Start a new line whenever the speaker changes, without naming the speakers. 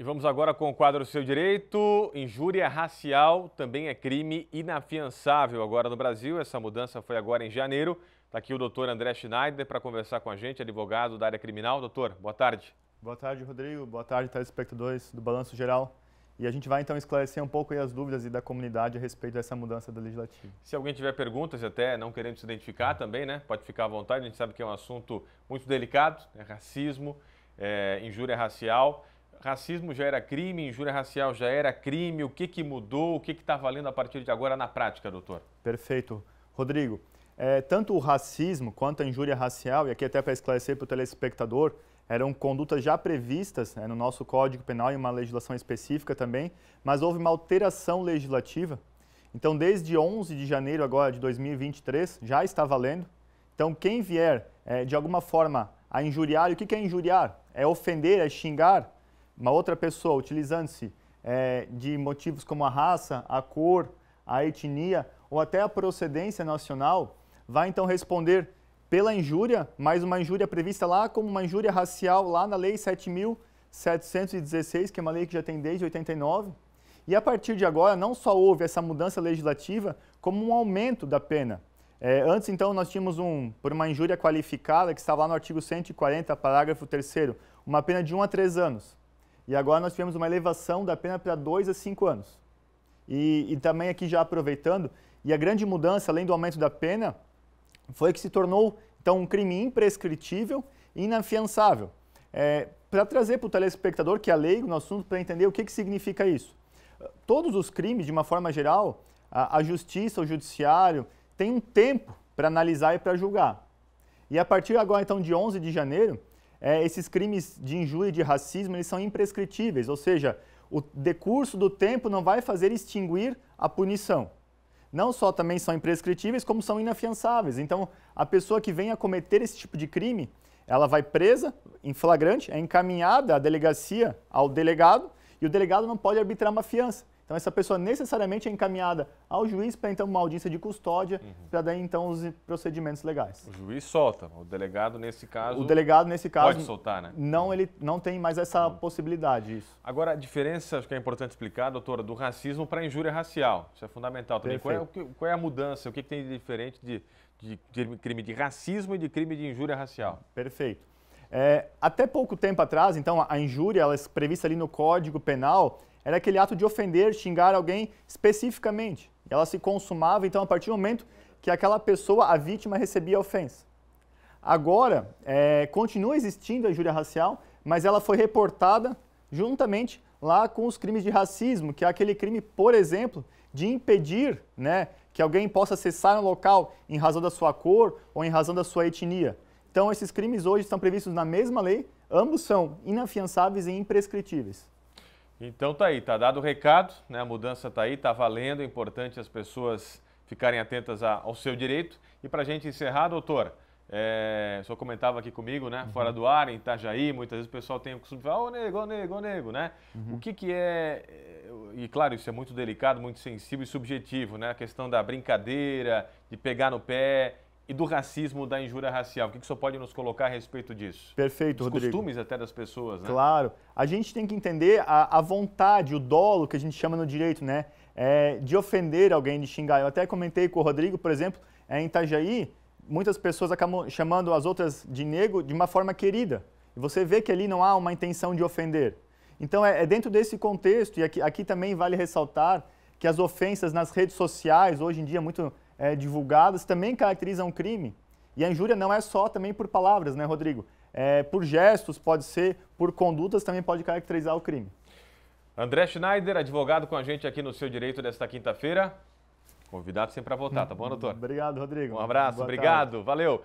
E vamos agora com o quadro Seu Direito. Injúria racial também é crime inafiançável agora no Brasil. Essa mudança foi agora em janeiro. Está aqui o doutor André Schneider para conversar com a gente, advogado da área criminal. Doutor, boa tarde.
Boa tarde, Rodrigo. Boa tarde, telespectadores do Balanço Geral. E a gente vai então esclarecer um pouco as dúvidas da comunidade a respeito dessa mudança da legislativa
Se alguém tiver perguntas, até não querendo se identificar também, né? Pode ficar à vontade. A gente sabe que é um assunto muito delicado, né? racismo, é, injúria racial racismo já era crime, injúria racial já era crime, o que, que mudou, o que está valendo a partir de agora na prática, doutor?
Perfeito. Rodrigo, é, tanto o racismo quanto a injúria racial, e aqui até para esclarecer para o telespectador, eram condutas já previstas né, no nosso Código Penal e uma legislação específica também, mas houve uma alteração legislativa. Então, desde 11 de janeiro agora de 2023, já está valendo. Então, quem vier é, de alguma forma a injuriar, e o que é injuriar? É ofender, é xingar, uma outra pessoa utilizando-se é, de motivos como a raça, a cor, a etnia ou até a procedência nacional, vai então responder pela injúria, mais uma injúria prevista lá como uma injúria racial, lá na Lei 7.716, que é uma lei que já tem desde 89. E a partir de agora, não só houve essa mudança legislativa, como um aumento da pena. É, antes, então, nós tínhamos um, por uma injúria qualificada, que estava lá no artigo 140, parágrafo 3, uma pena de 1 a 3 anos. E agora nós tivemos uma elevação da pena para 2 a 5 anos. E, e, também aqui já aproveitando, e a grande mudança, além do aumento da pena, foi que se tornou então um crime imprescritível e inafiançável. É, para trazer para o telespectador que é leigo no assunto, para entender o que, que significa isso. Todos os crimes, de uma forma geral, a, a justiça, o judiciário, tem um tempo para analisar e para julgar. E a partir agora, então, de 11 de janeiro, é, esses crimes de injúria e de racismo eles são imprescritíveis, ou seja, o decurso do tempo não vai fazer extinguir a punição. Não só também são imprescritíveis, como são inafiançáveis. Então, a pessoa que vem a cometer esse tipo de crime, ela vai presa em flagrante, é encaminhada à delegacia, ao delegado, e o delegado não pode arbitrar uma fiança. Então, essa pessoa necessariamente é encaminhada ao juiz para então uma audiência de custódia, uhum. para dar então os procedimentos legais.
O juiz solta, o delegado nesse caso. O delegado nesse caso. Pode soltar, né?
Não, ele não tem mais essa uhum. possibilidade. Isso.
Agora, a diferença, acho que é importante explicar, doutora, do racismo para a injúria racial. Isso é fundamental também. Qual é, qual é, a mudança? O que, que tem de diferente de, de, de crime de racismo e de crime de injúria racial? Perfeito. É, até
pouco tempo atrás, então, a injúria, ela é prevista ali no Código Penal, era aquele ato de ofender, xingar alguém especificamente. Ela se consumava, então, a partir do momento que aquela pessoa, a vítima, recebia a ofensa. Agora, é, continua existindo a injúria racial, mas ela foi reportada juntamente lá com os crimes de racismo, que é aquele crime, por exemplo, de impedir né, que alguém possa acessar um local em razão da sua cor ou em razão da sua etnia. Então, esses crimes hoje estão previstos na mesma lei, ambos são inafiançáveis e imprescritíveis.
Então tá aí, tá dado o recado, né? A mudança tá aí, tá valendo, é importante as pessoas ficarem atentas a, ao seu direito. E para a gente encerrar, doutor, é, só comentava aqui comigo, né? Uhum. Fora do ar, em Itajaí, muitas vezes o pessoal tem o costume de falar, ô oh, nego, ô oh, nego, ô oh, nego, né? Uhum. O que que é, e claro, isso é muito delicado, muito sensível e subjetivo, né? A questão da brincadeira, de pegar no pé, e do racismo, da injúria racial. O que, que o senhor pode nos colocar a respeito disso? Perfeito, Dos Rodrigo. costumes até das pessoas, né?
Claro. A gente tem que entender a, a vontade, o dolo que a gente chama no direito, né? É, de ofender alguém, de xingar. Eu até comentei com o Rodrigo, por exemplo, é, em Itajaí, muitas pessoas acabam chamando as outras de negro de uma forma querida. E você vê que ali não há uma intenção de ofender. Então, é, é dentro desse contexto, e aqui, aqui também vale ressaltar que as ofensas nas redes sociais, hoje em dia, é muito é, divulgadas também caracterizam crime. E a injúria não é só também por palavras, né, Rodrigo? É, por gestos, pode ser, por condutas também pode caracterizar o crime.
André Schneider, advogado com a gente aqui no Seu Direito desta quinta-feira. Convidado sempre para voltar, tá bom, doutor? Obrigado, Rodrigo.
Um abraço, Boa obrigado,
tarde. valeu.